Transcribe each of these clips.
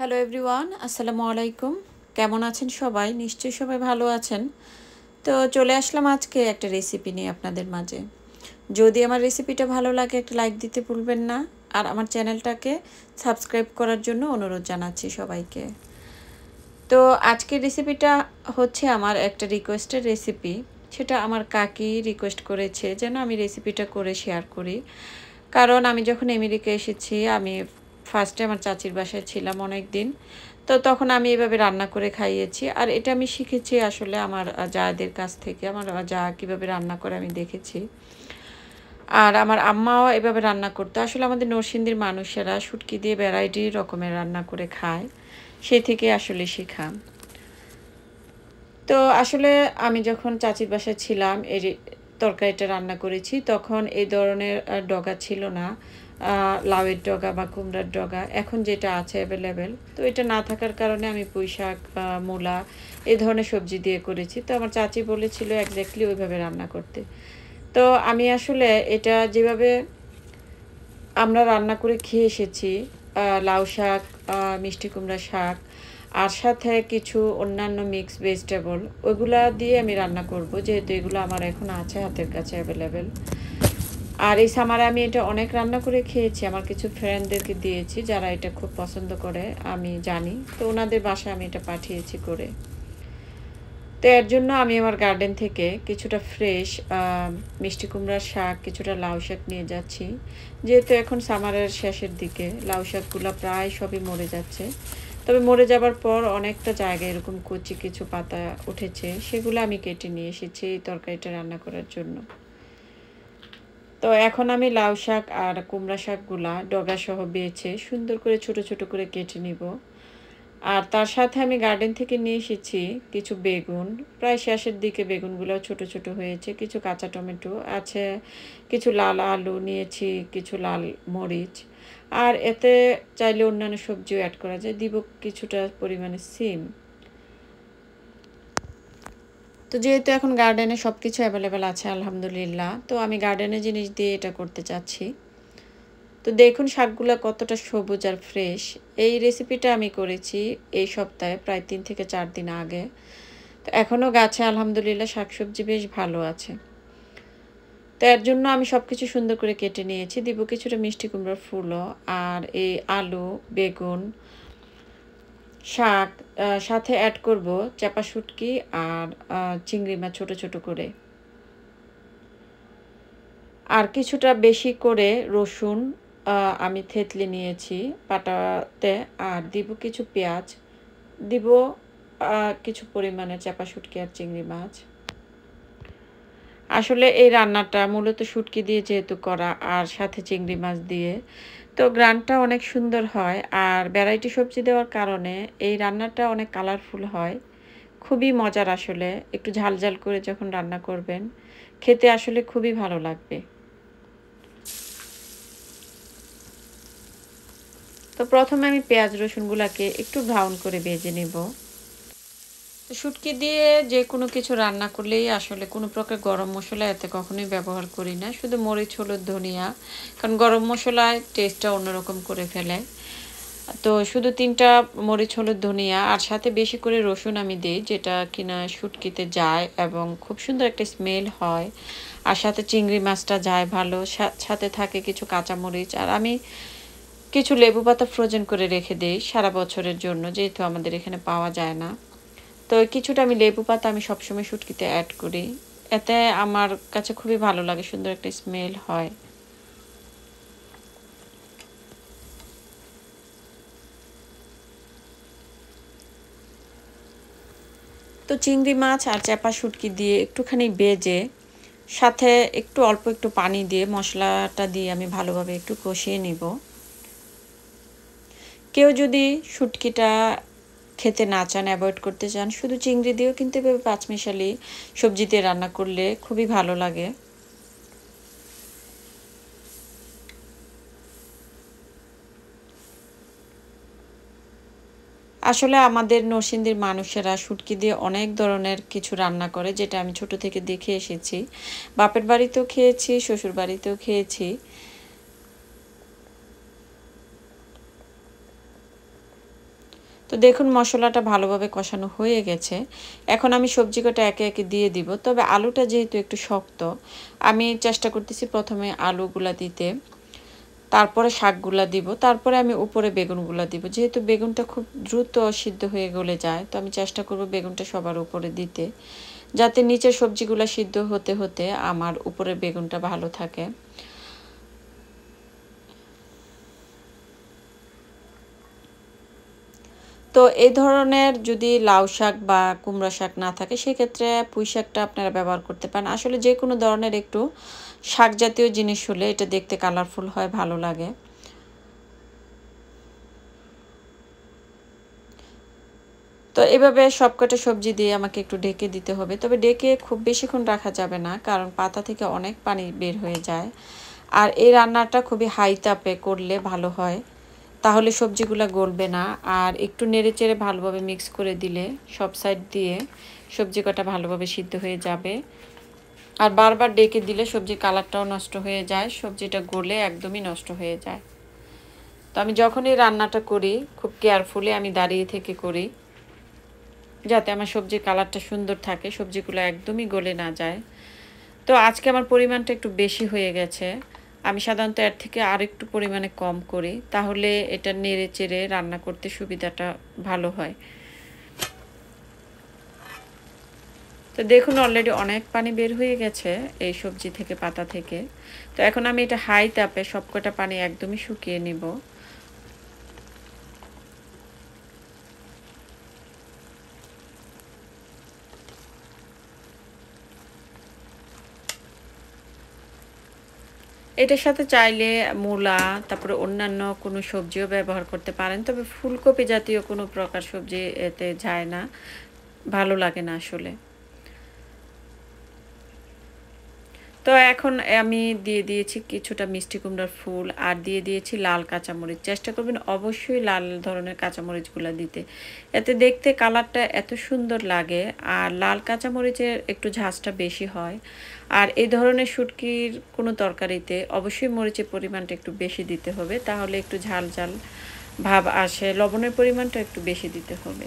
hello everyone আসসালামু আলাইকুম কেমন আছেন সবাই নিশ্চয়ই সবাই ভালো আছেন তো চলে আসলাম আজকে একটা রেসিপি নিয়ে আপনাদের মাঝে যদি আমার রেসিপিটা ভালো লাগে একটা লাইক দিতে ভুলবেন না আর আমার চ্যানেলটাকে সাবস্ক্রাইব করার জন্য অনুরোধ জানাচ্ছি সবাইকে তো আজকের রেসিপিটা হচ্ছে আমার একটা রিকোয়েস্টের রেসিপি সেটা আমার কাকি রিকোয়েস্ট করেছে যেন আমি রেসিপিটা করে শেয়ার করি কারণ আমি যখন এমেরিকা এসেছি আমি ফার্স্টে আমার চাচির বাসায় ছিলাম অনেক দিন তো তখন আমি এভাবে রান্না করে খাইয়েছি আর এটা আমি শিখেছি আসলে আমার যাদের কাছ থেকে আমার যা কীভাবে রান্না করে আমি দেখেছি আর আমার আম্মাও এভাবে রান্না করতো আসলে আমাদের নরসিংদীর মানুষেরা শুটকি দিয়ে ভ্যারাইটি রকমের রান্না করে খায় সে থেকে আসলে শেখা তো আসলে আমি যখন চাচির বাসায় ছিলাম এর তরকারিটা রান্না করেছি তখন এই ধরনের ডগা ছিল না লাউয়ের ডগা বা কুমড়ার ডগা এখন যেটা আছে অ্যাভেলেবেল তো এটা না থাকার কারণে আমি পুঁই শাক মূলা এ ধরনের সবজি দিয়ে করেছি তো আমার চাচি বলেছিল একজাক্টলি ওইভাবে রান্না করতে তো আমি আসলে এটা যেভাবে আমরা রান্না করে খেয়ে এসেছি লাউ শাক মিষ্টি কুমড়া শাক আর সাথে কিছু অন্যান্য মিক্স ভেজিটেবল ওইগুলা দিয়ে আমি রান্না করব যেহেতু এগুলো আমার এখন আছে হাতের কাছে অ্যাভেলেবেল আর এই সামারে আমি এটা অনেক রান্না করে খেয়েছি আমার কিছু ফ্রেন্ডদেরকে দিয়েছি যারা এটা খুব পছন্দ করে আমি জানি তো ওনাদের বাসায় আমি এটা পাঠিয়েছি করে তো এর জন্য আমি আমার গার্ডেন থেকে কিছুটা ফ্রেশ মিষ্টি কুমড়ার শাক কিছুটা লাউ শাক নিয়ে যাচ্ছি যেহেতু এখন সামারের শেষের দিকে লাউ শাকগুলো প্রায় সবই মরে যাচ্ছে তবে মরে যাবার পর অনেকটা জায়গায় এরকম কচি কিছু পাতা উঠেছে সেগুলো আমি কেটে নিয়ে এসেছি তরকারিটা রান্না করার জন্য তো এখন আমি লাউ শাক আর কুমড়া শাকগুলা ডগাসহ বেছে সুন্দর করে ছোট ছোট করে কেটে নিব আর তার সাথে আমি গার্ডেন থেকে নিয়ে এসেছি কিছু বেগুন প্রায় শেষের দিকে বেগুনগুলো ছোট ছোট হয়েছে কিছু কাঁচা টমেটো আছে কিছু লাল আলু নিয়েছি কিছু লাল মরিচ আর এতে চাইলে অন্যান্য সবজিও অ্যাড করা যায় দিব কিছুটা পরিমাণে সিম তো যেহেতু এখন গার্ডেনে সব কিছু অ্যাভেলেবেল আছে আলহামদুলিল্লাহ তো আমি গার্ডেনে জিনিস দিয়ে এটা করতে চাচ্ছি তো দেখুন শাকগুলো কতটা সবুজ আর ফ্রেশ এই রেসিপিটা আমি করেছি এই সপ্তাহে প্রায় তিন থেকে চার দিন আগে তো এখনও গাছে আলহামদুলিল্লাহ শাকসবজি বেশ ভালো আছে তো এর জন্য আমি সব কিছু সুন্দর করে কেটে নিয়েছি দিব কিছুটা মিষ্টি কুমড়ো ফুলও আর এই আলু বেগুন শাক সাথে অ্যাড করব চাপা শুটকি আর চিংড়ি মাছ ছোটো ছোটো করে আর কিছুটা বেশি করে রসুন আমি থেতলি নিয়েছি পাটাতে আর দিব কিছু পেঁয়াজ দিব কিছু পরিমাণে চাপা শুটকি আর চিংড়ি মাছ আসলে এই রান্নাটা মূলত শুটকি দিয়ে যেহেতু করা আর সাথে চিংড়ি মাছ দিয়ে তো গ্রানটা অনেক সুন্দর হয় আর ভ্যারাইটি সবজি দেওয়ার কারণে এই রান্নাটা অনেক কালারফুল হয় খুবই মজার আসলে একটু ঝালঝাল করে যখন রান্না করবেন খেতে আসলে খুবই ভালো লাগবে তো প্রথমে আমি পেঁয়াজ রসুনগুলোকে একটু ব্রাউন করে ভেজে নেব তো শুটকি দিয়ে যে কোনো কিছু রান্না করলেই আসলে কোনো প্রকার গরম মশলা এতে কখনোই ব্যবহার করি না শুধু মরিচ হলুদ ধনিয়া কারণ গরম মশলায় টেস্টটা অন্যরকম করে ফেলে তো শুধু তিনটা মরিচ হলুদ ধনিয়া আর সাথে বেশি করে রসুন আমি দিই যেটা কিনা শুটকিতে যায় এবং খুব সুন্দর একটা স্মেল হয় আর সাথে চিংড়ি মাছটা যায় ভালো সাথে থাকে কিছু কাঁচামরিচ আর আমি কিছু লেবু পাতা ফ্রোজেন করে রেখে দিই সারা বছরের জন্য যেহেতু আমাদের এখানে পাওয়া যায় না তো কিছুটা আমি লেবু পাতা আমি সবসময় শুটকিতে অ্যাড করি এতে আমার কাছে খুবই ভালো লাগে সুন্দর একটা স্মেল হয় তো চিংড়ি মাছ আর চ্যাপা শুটকি দিয়ে একটুখানি বেজে সাথে একটু অল্প একটু পানি দিয়ে মশলাটা দিয়ে আমি ভালোভাবে একটু কষিয়ে নিব কেউ যদি শুটকিটা খেতে না চান অ্যাভয়েড করতে চান শুধু চিংড়ি দিয়েও কিন্তু এভাবে পাঁচমিশালি সবজিতে রান্না করলে খুবই ভালো লাগে আসলে আমাদের নরসিন্দির মানুষেরা শুটকি দিয়ে অনেক ধরনের কিছু রান্না করে যেটা আমি ছোট থেকে দেখে এসেছি বাপের বাড়িতেও খেয়েছি শ্বশুর বাড়িতেও খেয়েছি তো দেখুন মশলাটা ভালোভাবে কষানো হয়ে গেছে এখন আমি সবজি কটা একে একে দিয়ে দিব তবে আলুটা যেহেতু একটু শক্ত আমি চেষ্টা করতেছি প্রথমে আলুগুলা দিতে তারপরে শাকগুলা দিব তারপরে আমি উপরে বেগুনগুলা দিব যেহেতু বেগুনটা খুব দ্রুত সিদ্ধ হয়ে গলে যায় তো আমি চেষ্টা করব বেগুনটা সবার উপরে দিতে যাতে নিচের সবজিগুলা সিদ্ধ হতে হতে আমার উপরে বেগুনটা ভালো থাকে তো এই ধরনের যদি লাউ শাক বা কুমড়া শাক না থাকে সেক্ষেত্রে পুঁই শাকটা আপনারা ব্যবহার করতে পারেন আসলে যে কোনো ধরনের একটু শাক জাতীয় জিনিস হলে এটা দেখতে কালারফুল হয় ভালো লাগে তো এভাবে সবকটা সবজি দিয়ে আমাকে একটু ঢেকে দিতে হবে তবে ডেকে খুব বেশিক্ষণ রাখা যাবে না কারণ পাতা থেকে অনেক পানি বের হয়ে যায় আর এই রান্নাটা খুবই হাই তাপে করলে ভালো হয় তাহলে সবজিগুলো গলবে না আর একটু নেড়ে চেড়ে ভালোভাবে মিক্স করে দিলে সব সাইড দিয়ে সবজি কটা ভালোভাবে সিদ্ধ হয়ে যাবে আর বারবার ডেকে দিলে সবজির কালারটাও নষ্ট হয়ে যায় সবজিটা গলে একদমই নষ্ট হয়ে যায় তো আমি যখনই রান্নাটা করি খুব কেয়ারফুলি আমি দাঁড়িয়ে থেকে করি যাতে আমার সবজির কালারটা সুন্দর থাকে সবজিগুলো একদমই গলে না যায় তো আজকে আমার পরিমাণটা একটু বেশি হয়ে গেছে আমি সাধারণত এর থেকে আরেকটু পরিমাণে কম করি তাহলে এটা নেড়ে চেড়ে রান্না করতে সুবিধাটা ভালো হয় তো দেখুন অলরেডি অনেক পানি বের হয়ে গেছে এই সবজি থেকে পাতা থেকে তো এখন আমি এটা হাই তাপে সবকটা পানি একদমই শুকিয়ে নিব এটার সাথে চাইলে মূলা তারপরে অন্যান্য কোনো সবজিও ব্যবহার করতে পারেন তবে ফুলকপি জাতীয় কোনো প্রকার সবজি এতে যায় না ভালো লাগে না আসলে তো এখন আমি দিয়ে দিয়েছি কিছুটা মিষ্টি কুমড়ার ফুল আর দিয়ে দিয়েছি লাল কাঁচামরিচ চেষ্টা করবেন অবশ্যই লাল ধরনের কাঁচামরিচগুলো দিতে এতে দেখতে কালারটা এত সুন্দর লাগে আর লাল কাঁচামরিচের একটু ঝাঁজটা বেশি হয় আর এই ধরনের শুটকির কোনো তরকারিতে অবশ্যই মরিচের পরিমাণটা একটু বেশি দিতে হবে তাহলে একটু ঝাল ঝাল ভাব আসে লবণের পরিমাণটা একটু বেশি দিতে হবে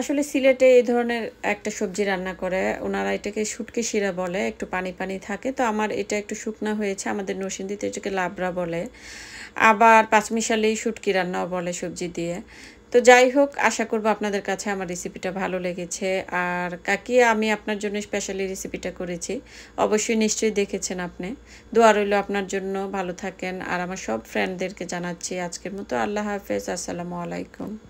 আসলে সিলেটে এই ধরনের একটা সবজি রান্না করে ওনারা এটাকে শুটকে শিরা বলে একটু পানি পানি থাকে তো আমার এটা একটু শুকনা হয়েছে আমাদের নসিন্দিতে এটাকে লাবড়া বলে আবার পাঁচমিশালেই শুটকি রান্নাও বলে সবজি দিয়ে তো যাই হোক আশা করব আপনাদের কাছে আমার রেসিপিটা ভালো লেগেছে আর কাকি আমি আপনার জন্য স্পেশালি রেসিপিটা করেছি অবশ্যই নিশ্চয়ই দেখেছেন আপনি দোয়া রইল আপনার জন্য ভালো থাকেন আর আমার সব ফ্রেন্ডদেরকে জানাচ্ছি আজকের মতো আল্লাহ হাফেজ আসসালামু আলাইকুম